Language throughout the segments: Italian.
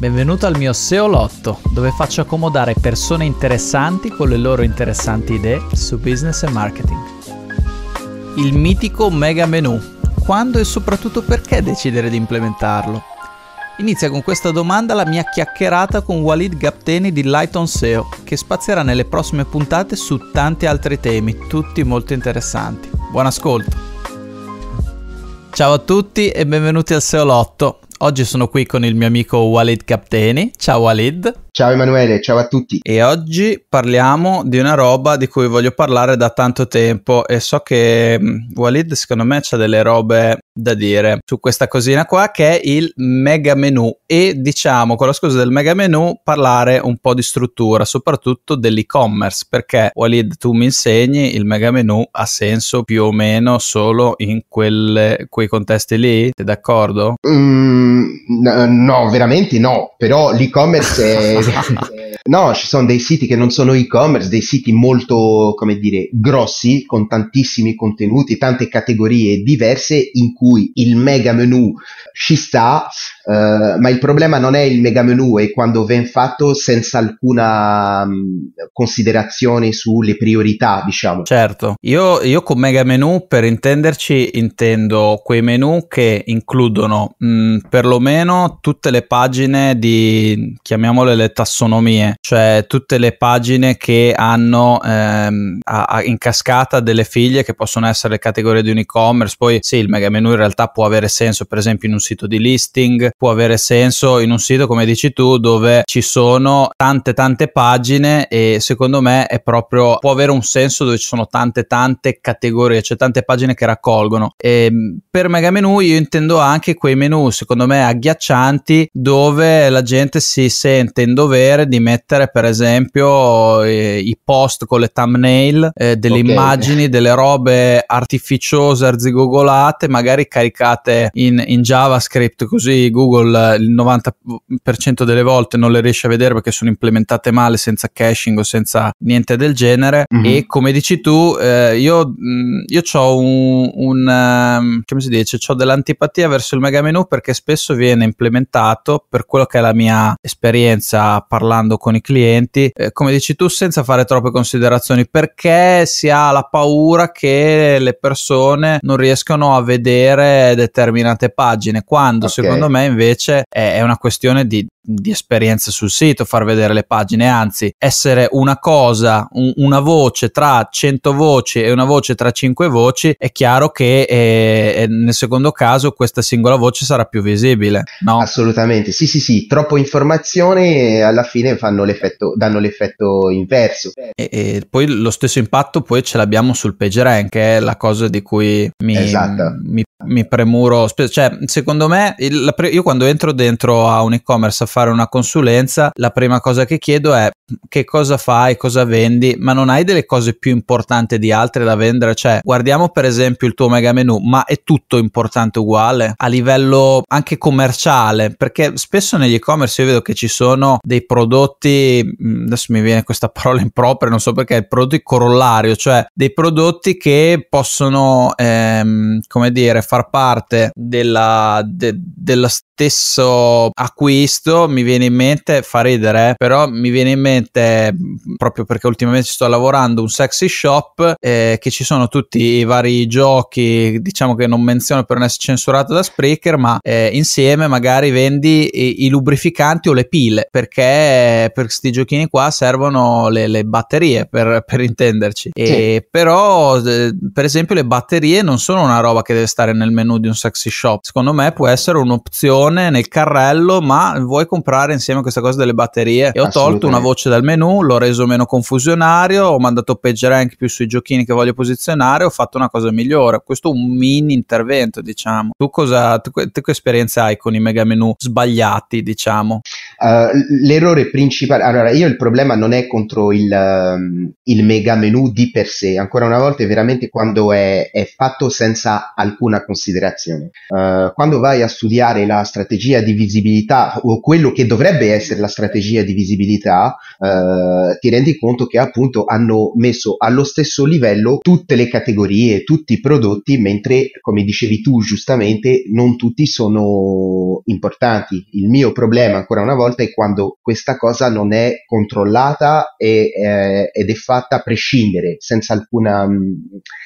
Benvenuto al mio SEO Lotto, dove faccio accomodare persone interessanti con le loro interessanti idee su business e marketing. Il mitico mega menu. Quando e soprattutto perché decidere di implementarlo? Inizia con questa domanda la mia chiacchierata con Walid Gapteni di Light on SEO, che spazierà nelle prossime puntate su tanti altri temi, tutti molto interessanti. Buon ascolto! Ciao a tutti e benvenuti al SEO Lotto. Oggi sono qui con il mio amico Walid Capteni. Ciao Walid. Ciao Emanuele, ciao a tutti. E oggi parliamo di una roba di cui voglio parlare da tanto tempo e so che mm, Walid secondo me ha delle robe da dire su questa cosina qua che è il mega menu e diciamo con la scusa del mega menu parlare un po' di struttura, soprattutto dell'e-commerce, perché Walid tu mi insegni il mega menu ha senso più o meno solo in quelle, quei contesti lì, sei d'accordo? Mm, no, veramente no, però l'e-commerce è Esatto. no, ci sono dei siti che non sono e-commerce, dei siti molto, come dire, grossi, con tantissimi contenuti, tante categorie diverse in cui il mega menu ci sta, eh, ma il problema non è il mega menu, è quando viene fatto senza alcuna um, considerazione sulle priorità, diciamo. Certo, io, io, con menu, per intenderci intendo quei menu che includono mh, mm, perlomeno tutte le pagine di, chiamiamole le tassonomie, cioè tutte le pagine che hanno ehm, a, a, in cascata delle figlie che possono essere categorie di un e-commerce, poi sì, il mega menu in realtà può avere senso per esempio in un sito di listing, può avere senso in un sito come dici tu dove ci sono tante tante pagine e secondo me è proprio può avere un senso dove ci sono tante tante categorie, cioè tante pagine che raccolgono. E ehm, per mega menu io intendo anche quei menu secondo me agghiaccianti dove la gente si sente in dovere di mettere per esempio eh, i post con le thumbnail eh, delle okay. immagini, delle robe artificiose, arzigogolate, magari caricate in, in JavaScript così Google Google eh, il 90% delle volte non le riesce a vedere perché sono implementate male senza caching o senza niente del genere mm-hmm. e come dici tu eh, io, mm, io ho un, un, ehm, come si dice ho dell'antipatia verso il mega menu perché spesso viene implementato per quello che è la mia esperienza parlando con i clienti eh, come dici tu senza fare troppe considerazioni perché si ha la paura che le persone non riescano a vedere determinate pagine quando okay. secondo me invece è, è una questione di, di esperienza sul sito, far vedere le pagine, anzi essere una cosa, un, una voce tra 100 voci e una voce tra 5 voci, è chiaro che eh, eh, nel secondo caso questa singola voce sarà più visibile, no? Assolutamente, sì sì sì, troppo informazione alla fine fanno l'effetto, danno l'effetto inverso. E, e poi lo stesso impatto poi ce l'abbiamo sul page rank, è la cosa di cui mi, esatto. mi mi premuro, cioè secondo me il, pre- io quando entro dentro a un e-commerce a fare una consulenza, la prima cosa che chiedo è che cosa fai, cosa vendi, ma non hai delle cose più importanti di altre da vendere, cioè guardiamo per esempio il tuo mega menu, ma è tutto importante uguale a livello anche commerciale, perché spesso negli e-commerce io vedo che ci sono dei prodotti, mm, adesso mi viene questa parola impropria, non so perché, prodotti corollario, cioè dei prodotti che possono, ehm, come dire, far far parte della, de, dello stesso acquisto, mi viene in mente, fa ridere, eh, però mi viene in mente, mm, proprio perché ultimamente sto lavorando, un sexy shop eh, che ci sono tutti i vari giochi, diciamo che non menziono per non essere censurato da Spreaker, ma eh, insieme magari vendi i, i, lubrificanti o le pile, perché eh, per questi giochini qua servono le, le batterie, per, per intenderci. Sì. E, Però, eh, per esempio, le batterie non sono una roba che deve stare nel nel menu di un sexy shop. Secondo me può essere un'opzione nel carrello, ma vuoi comprare insieme a questa cosa delle batterie? E ho tolto una voce dal menu, l'ho reso meno confusionario, ho mandato page rank più sui giochini che voglio posizionare, ho fatto una cosa migliore. Questo è un mini intervento, diciamo. Tu cosa, tu, tu che esperienza hai con i mega menu sbagliati, diciamo? Eh, l'errore principale, allora io il problema non è contro il, um, il mega menu di per sé, ancora una volta è veramente quando è, è fatto senza alcuna considerazione. Uh, quando vai a studiare la strategia di visibilità o quello che dovrebbe essere la strategia di visibilità, uh, ti rendi conto che appunto hanno messo allo stesso livello tutte le categorie, tutti i prodotti, mentre come dicevi tu giustamente non tutti sono importanti. Il mio problema ancora una volta è quando questa cosa non è controllata e, eh, ed è fatta a prescindere, senza, alcuna, mm,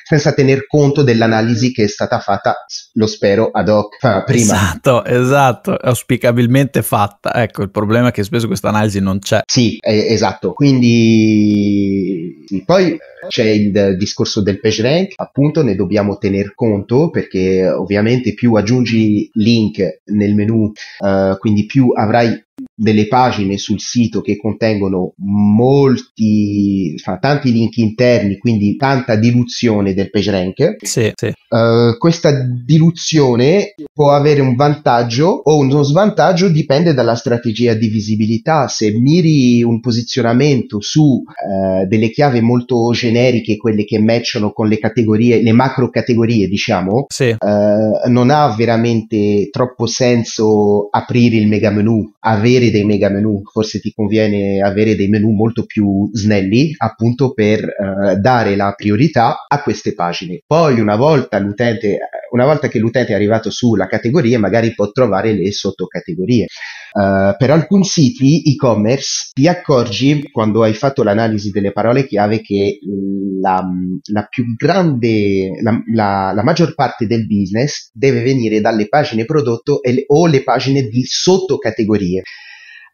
senza tener conto dell'analisi che è stata fatta, lo spero, ad hoc prima. Esatto, esatto, auspicabilmente fatta. Ecco, il problema è che spesso questa analisi non c'è. Sì, eh, esatto. Quindi sì, poi eh, c'è il discorso del page rank, appunto ne dobbiamo tener conto perché ovviamente più aggiungi link nel menu, uh, quindi più avrai delle pagine sul sito che contengono molti, fa, tanti link interni, quindi tanta diluzione del PageRank. Sì, sì. Uh, questa diluzione può avere un vantaggio o uno svantaggio, dipende dalla strategia di visibilità. Se miri un posizionamento su uh, delle chiavi molto generiche, quelle che matchano con le categorie, le macro categorie, diciamo, sì. uh, non ha veramente troppo senso aprire il mega menu, avere avere dei mega menu, forse ti conviene avere dei menu molto più snelli appunto per eh, dare la priorità a queste pagine. Poi una volta, l'utente, una volta che l'utente è arrivato sulla categoria magari può trovare le sottocategorie. Uh, per alcuni siti e-commerce ti accorgi quando hai fatto l'analisi delle parole chiave che la, la più grande, la, la, la, maggior parte del business deve venire dalle pagine prodotto e, o le pagine di sottocategorie.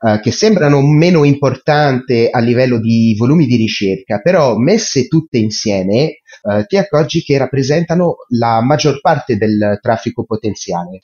Eh, che sembrano meno importanti a livello di volumi di ricerca, però messe tutte insieme eh, ti accorgi che rappresentano la maggior parte del traffico potenziale. Eh,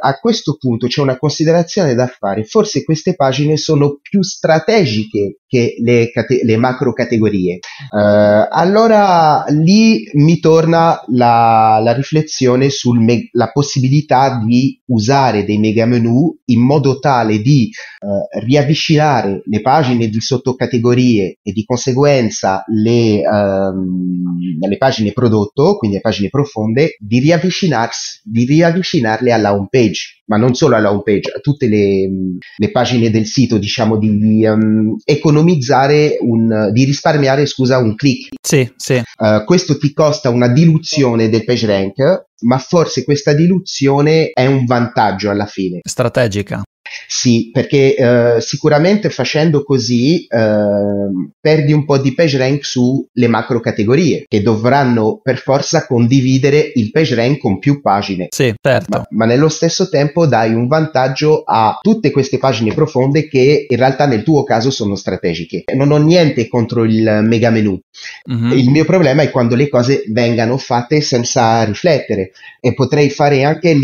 a questo punto c'è una considerazione da fare, forse queste pagine sono più strategiche che le, cate- le macro categorie. Eh, allora lì mi torna la, la riflessione sulla me- possibilità di usare dei mega menu in modo tale di eh, riavvicinare le pagine di sottocategorie e di conseguenza le, um, dalle pagine prodotto, quindi le pagine profonde, di, di riavvicinarle alla home page, ma non solo alla home page, a tutte le, mm, le pagine del sito, diciamo di um, economizzare, un, di risparmiare, scusa, un click. Sì, sì. Uh, questo ti costa una diluzione del page rank, ma forse questa diluzione è un vantaggio alla fine. Strategica. Sì, perché eh, sicuramente facendo così eh, perdi un po' di page rank sulle macro categorie che dovranno per forza condividere il page rank con più pagine. Sì, certo. Ma, ma nello stesso tempo dai un vantaggio a tutte queste pagine profonde che in realtà nel tuo caso sono strategiche. Non ho niente contro il mega menu. Mm-hmm. Il mio problema è quando le cose vengano fatte senza riflettere e potrei fare anche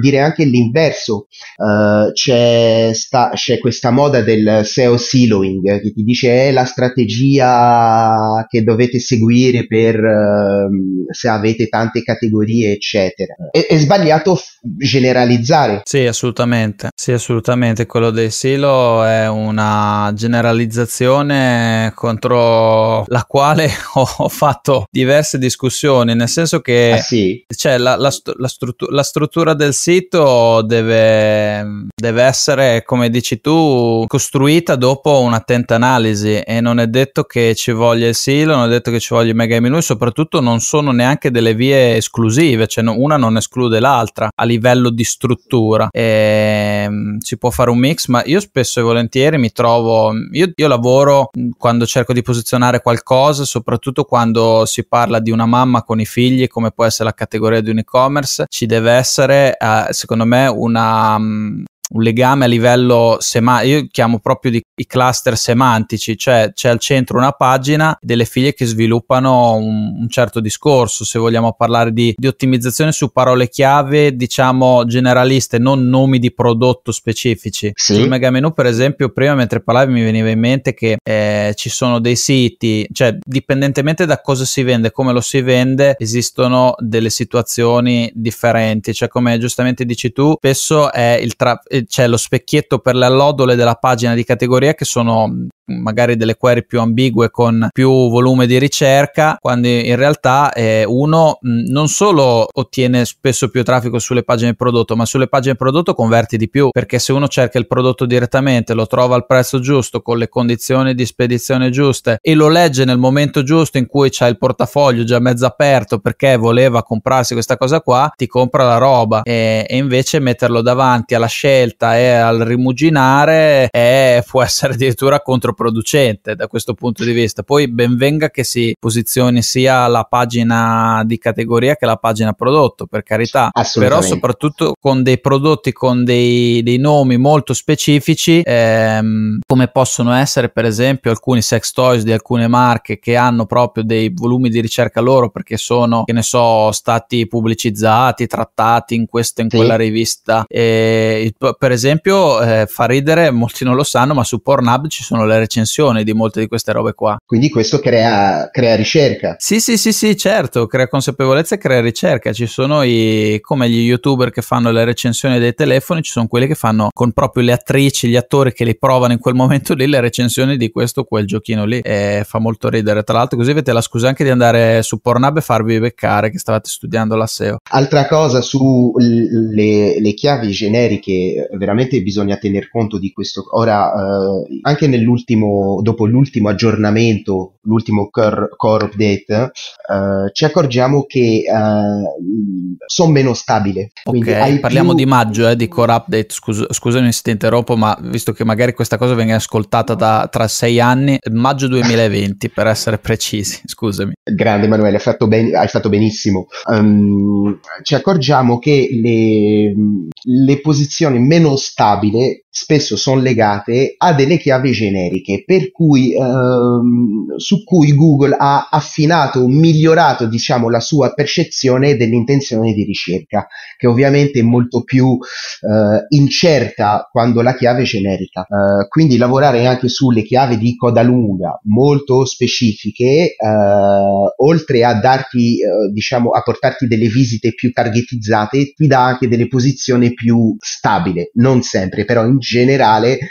dire anche l'inverso. Uh, c'è, sta, c'è, questa moda del SEO siloing che ti dice è la strategia che dovete seguire per ehm, se avete tante categorie eccetera è, è sbagliato generalizzare sì assolutamente sì assolutamente quello del silo è una generalizzazione contro la quale ho fatto diverse discussioni nel senso che ah, sì. cioè, la, la, la, stru- la struttura del sito deve, deve deve essere, come dici tu, costruita dopo un'attenta analisi e non è detto che ci voglia il silo, non è detto che ci voglia il mega menu, soprattutto non sono neanche delle vie esclusive, cioè una non esclude l'altra a livello di struttura. E, mm, si può fare un mix, ma io spesso e volentieri mi trovo, io, io lavoro mm, quando cerco di posizionare qualcosa, soprattutto quando si parla di una mamma con i figli, come può essere la categoria di un e-commerce, ci deve essere, eh, secondo me, una, mm, un legame a livello semantico, io chiamo proprio di, i cluster semantici, cioè c'è al centro una pagina delle figlie che sviluppano un, un certo discorso, se vogliamo parlare di, di, ottimizzazione su parole chiave, diciamo generaliste, non nomi di prodotto specifici. Sì. Sul menu, per esempio, prima mentre parlavi mi veniva in mente che eh, ci sono dei siti, cioè dipendentemente da cosa si vende, come lo si vende, esistono delle situazioni differenti, cioè come giustamente dici tu, spesso è il traffico c'è lo specchietto per le allodole della pagina di categoria che sono magari delle query più ambigue con più volume di ricerca, quando in realtà eh, uno mh, non solo ottiene spesso più traffico sulle pagine prodotto, ma sulle pagine prodotto converti di più, perché se uno cerca il prodotto direttamente, lo trova al prezzo giusto, con le condizioni di spedizione giuste e lo legge nel momento giusto in cui c'è il portafoglio già mezzo aperto perché voleva comprarsi questa cosa qua, ti compra la roba e, e invece metterlo davanti alla scelta e al rimuginare è, eh, può essere addirittura controproducente controproducente da questo punto di vista. Poi benvenga che si posizioni sia la pagina di categoria che la pagina prodotto, per carità, però soprattutto con dei prodotti con dei, dei nomi molto specifici, ehm, come possono essere per esempio alcuni sex toys di alcune marche che hanno proprio dei volumi di ricerca loro perché sono, che ne so, stati pubblicizzati, trattati in questa e in sì. quella rivista. E, per esempio, eh, fa ridere, molti non lo sanno, ma su Pornhub ci sono le recensione di molte di queste robe qua. Quindi questo crea, crea ricerca. Sì, sì, sì, sì, certo, crea consapevolezza e crea ricerca. Ci sono i, come gli youtuber che fanno le recensioni dei telefoni, ci sono quelli che fanno con proprio le attrici, gli attori che li provano in quel momento lì le recensioni di questo o quel giochino lì. E fa molto ridere. Tra l'altro così avete la scusa anche di andare su Pornhub e farvi beccare che stavate studiando la SEO. Altra cosa sulle le chiavi generiche, veramente bisogna tener conto di questo. Ora, eh, anche nell'ultimo l'ultimo, dopo l'ultimo aggiornamento, l'ultimo core, core update, eh, ci accorgiamo che eh, sono meno stabile. Okay, parliamo più... di maggio, eh, di core update, Scus- scusami se ti interrompo, ma visto che magari questa cosa venga ascoltata da, tra sei anni, maggio 2020 per essere precisi, scusami. Grande Emanuele, hai fatto, ben- hai fatto benissimo. Um, ci accorgiamo che le, le posizioni meno stabili spesso sono legate a delle chiavi generiche per cui ehm, su cui Google ha affinato migliorato diciamo la sua percezione dell'intenzione di ricerca che ovviamente è molto più eh, incerta quando la chiave è generica eh, quindi lavorare anche sulle chiavi di coda lunga molto specifiche eh, oltre a darti eh, diciamo a portarti delle visite più targetizzate ti dà anche delle posizioni più stabili non sempre però in generale eh,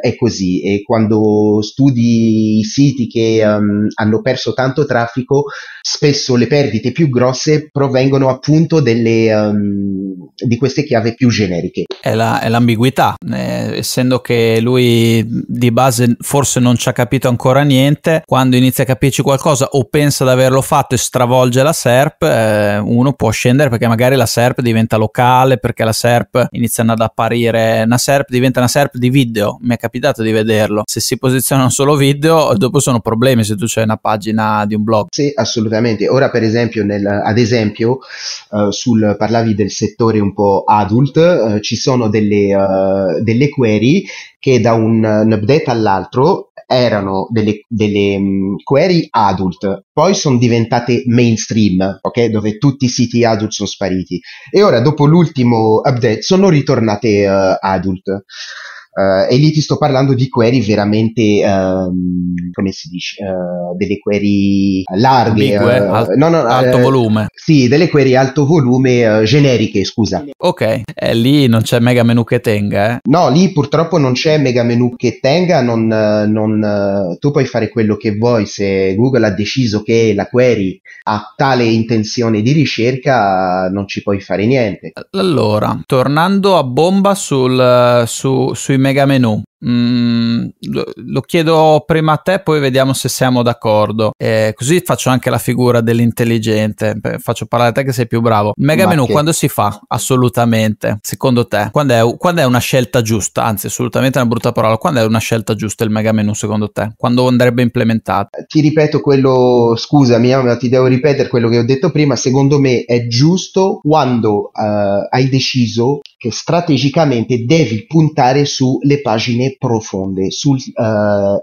è così e quando studi i siti che um, hanno perso tanto traffico, spesso le perdite più grosse provengono appunto delle, um, di queste chiavi più generiche. È, la, è l'ambiguità, eh, essendo che lui di base forse non ci ha capito ancora niente, quando inizia a capirci qualcosa o pensa di averlo fatto e stravolge la SERP, eh, uno può scendere perché magari la SERP diventa locale, perché la SERP iniziano ad apparire, una SERP diventa diventa una SERP di video, mi è capitato di vederlo. Se si posizionano solo video, dopo sono problemi se tu c'è una pagina di un blog. Sì, assolutamente. Ora per esempio, nel, ad esempio, uh, sul, parlavi del settore un po' adult, uh, ci sono delle, uh, delle query che da un, un update all'altro erano delle, delle mh, mm, query adult, poi sono diventate mainstream, ok? Dove tutti i siti adult sono spariti. E ora, dopo l'ultimo update, sono ritornate uh, adult. Uh, e lì ti sto parlando di query veramente, um, come si dice, uh, delle query larghe. Big, uh, eh, al- no, no, alto volume. Sì, delle query alto volume generiche, scusa. Ok, eh, lì non c'è mega menu che tenga. Eh? No, lì purtroppo non c'è mega menu che tenga, non, non, tu puoi fare quello che vuoi. Se Google ha deciso che la query ha tale intenzione di ricerca, non ci puoi fare niente. Allora, tornando a bomba sul, su, sui menu מגה מנו. Mm, lo, lo, chiedo prima a te, poi vediamo se siamo d'accordo. Eh, così faccio anche la figura dell'intelligente. Faccio parlare a te che sei più bravo. Mega Ma menu che... quando si fa? Assolutamente. Secondo te, quando è, quando è, una scelta giusta? Anzi, assolutamente è una brutta parola. Quando è una scelta giusta il mega menu, secondo te? Quando andrebbe implementato? Eh, ti ripeto quello, scusami, eh, ma ti devo ripetere quello che ho detto prima. Secondo me è giusto quando uh, hai deciso che strategicamente devi puntare sulle pagine profonde sul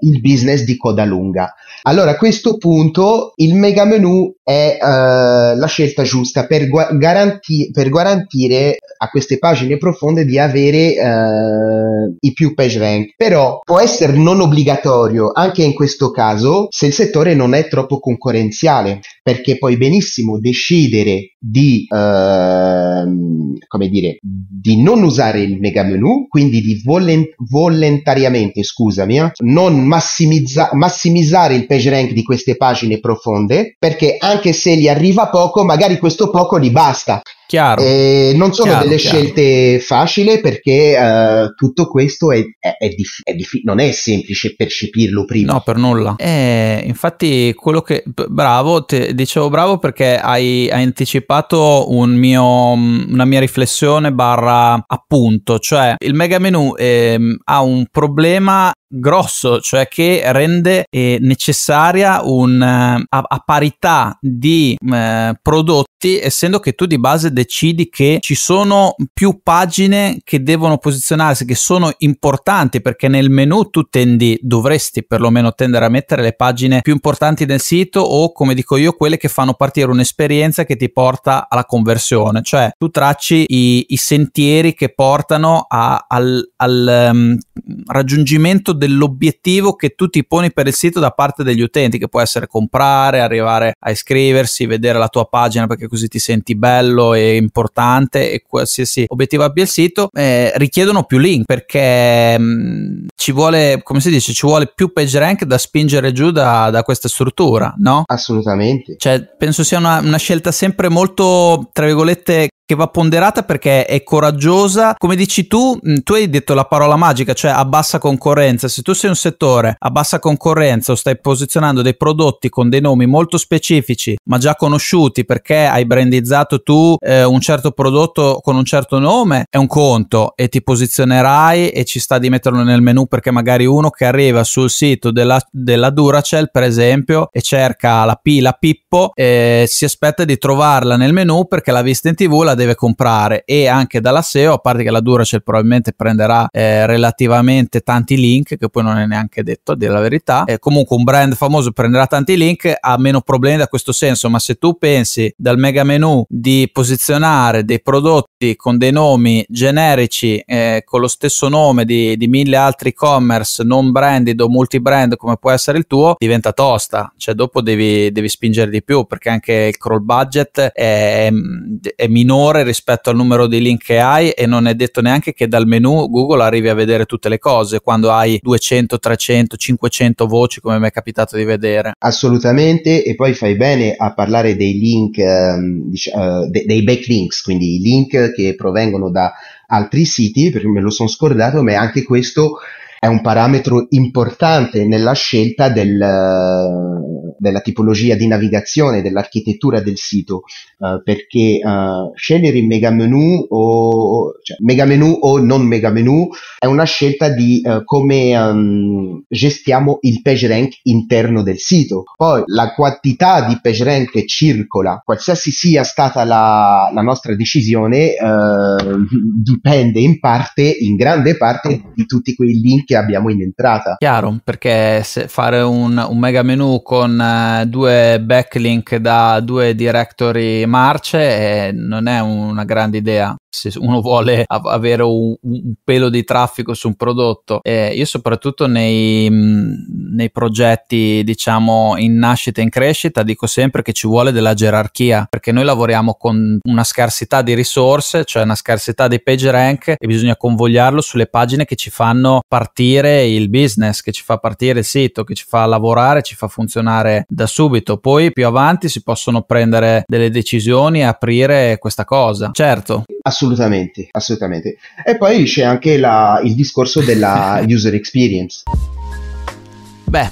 uh, business di coda lunga. Allora a questo punto il mega menu è uh, la scelta giusta per, gu- garanti- per, garantire a queste pagine profonde di avere uh, i più page rank, però può essere non obbligatorio anche in questo caso se il settore non è troppo concorrenziale, perché puoi benissimo decidere di, ehm, come dire, di non usare il mega menu, quindi di volent- volontariamente, scusami, eh, non massimizza- massimizzare il page rank di queste pagine profonde, perché anche se gli arriva poco, magari questo poco gli basta Chiaro, eh, non sono chiaro, delle chiaro. scelte facili perché uh, tutto questo è, è, è diff- diff- non è semplice percepirlo prima. No, per nulla. Eh, infatti, quello che. Bravo, te, dicevo bravo perché hai, hai anticipato un mio, una mia riflessione barra appunto. Cioè, il mega menu eh, ha un problema grosso, cioè che rende eh, necessaria un, eh, a, a, parità di eh, prodotti, essendo che tu di base decidi che ci sono più pagine che devono posizionarsi, che sono importanti perché nel menu tu tendi, dovresti perlomeno tendere a mettere le pagine più importanti del sito o come dico io quelle che fanno partire un'esperienza che ti porta alla conversione, cioè tu tracci i, i sentieri che portano a, al, al um, raggiungimento dell'obiettivo che tu ti poni per il sito da parte degli utenti, che può essere comprare, arrivare a iscriversi, vedere la tua pagina perché così ti senti bello e importante e qualsiasi obiettivo abbia il sito, eh, richiedono più link perché mh, mm, ci vuole, come si dice, ci vuole più page rank da spingere giù da, da questa struttura, no? Assolutamente. Cioè, penso sia una, una scelta sempre molto, tra virgolette, che va ponderata perché è coraggiosa. Come dici tu, mm, tu hai detto la parola magica, cioè a bassa concorrenza. Se tu sei un settore a bassa concorrenza o stai posizionando dei prodotti con dei nomi molto specifici, ma già conosciuti perché hai brandizzato tu eh, un certo prodotto con un certo nome, è un conto e ti posizionerai e ci sta di metterlo nel menu perché magari uno che arriva sul sito della, della Duracell, per esempio, e cerca la P, la Pippo, eh, si aspetta di trovarla nel menu perché l'ha vista in tv, La deve comprare e anche dalla SEO, a parte che la Duracell probabilmente prenderà eh, relativamente tanti link, che poi non è neanche detto a dire la verità, eh, comunque un brand famoso prenderà tanti link, ha meno problemi da questo senso, ma se tu pensi dal mega menu di posizionare dei prodotti con dei nomi generici, eh, con lo stesso nome di, di mille altri e-commerce non branded o multi-brand come può essere il tuo, diventa tosta, cioè dopo devi, devi spingere di più perché anche il crawl budget è, è minore minore rispetto al numero di link che hai e non è detto neanche che dal menu Google arrivi a vedere tutte le cose quando hai 200, 300, 500 voci come mi è capitato di vedere. Assolutamente e poi fai bene a parlare dei link, um, diciamo, uh, de- dei backlinks, quindi i link che provengono da altri siti, perché me lo sono scordato, ma anche questo è un parametro importante nella scelta del, della tipologia di navigazione, dell'architettura del sito, uh, perché uh, scegliere il mega menu o, cioè, mega menu o non mega menu è una scelta di uh, come um, gestiamo il page rank interno del sito. Poi la quantità di page rank che circola, qualsiasi sia stata la, la nostra decisione, ehm, dipende in parte, in grande parte, di tutti quei link che abbiamo in entrata. Chiaro, perché se fare un, un mega menu con con eh, due backlink da due directory marce non è una grande idea se uno vuole av- avere un, un, pelo di traffico su un prodotto. Eh, io soprattutto nei, mm, nei, progetti diciamo in nascita e in crescita dico sempre che ci vuole della gerarchia perché noi lavoriamo con una scarsità di risorse, cioè una scarsità di page rank e bisogna convogliarlo sulle pagine che ci fanno partire il business, che ci fa partire il sito, che ci fa lavorare, ci fa funzionare da subito, poi più avanti si possono prendere delle decisioni e aprire questa cosa. Certo. Assolutamente, assolutamente. E poi c'è anche la, il discorso della user experience. Beh,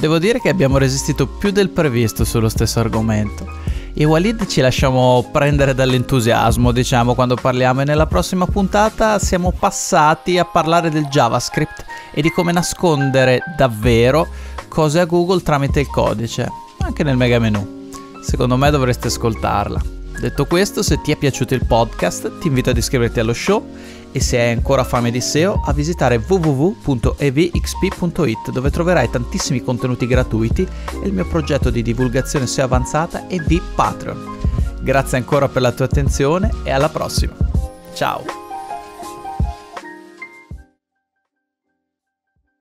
devo dire che abbiamo resistito più del previsto sullo stesso argomento. E Walid ci lasciamo prendere dall'entusiasmo, diciamo, quando parliamo e nella prossima puntata siamo passati a parlare del JavaScript e di come nascondere davvero cose a Google tramite il codice, anche nel mega menu. Secondo me dovreste ascoltarla. Detto questo, se ti è piaciuto il podcast, ti invito ad iscriverti allo show e se hai ancora fame di SEO, a visitare www.evxp.it dove troverai tantissimi contenuti gratuiti e il mio progetto di divulgazione SEO avanzata e di Patreon. Grazie ancora per la tua attenzione e alla prossima. Ciao!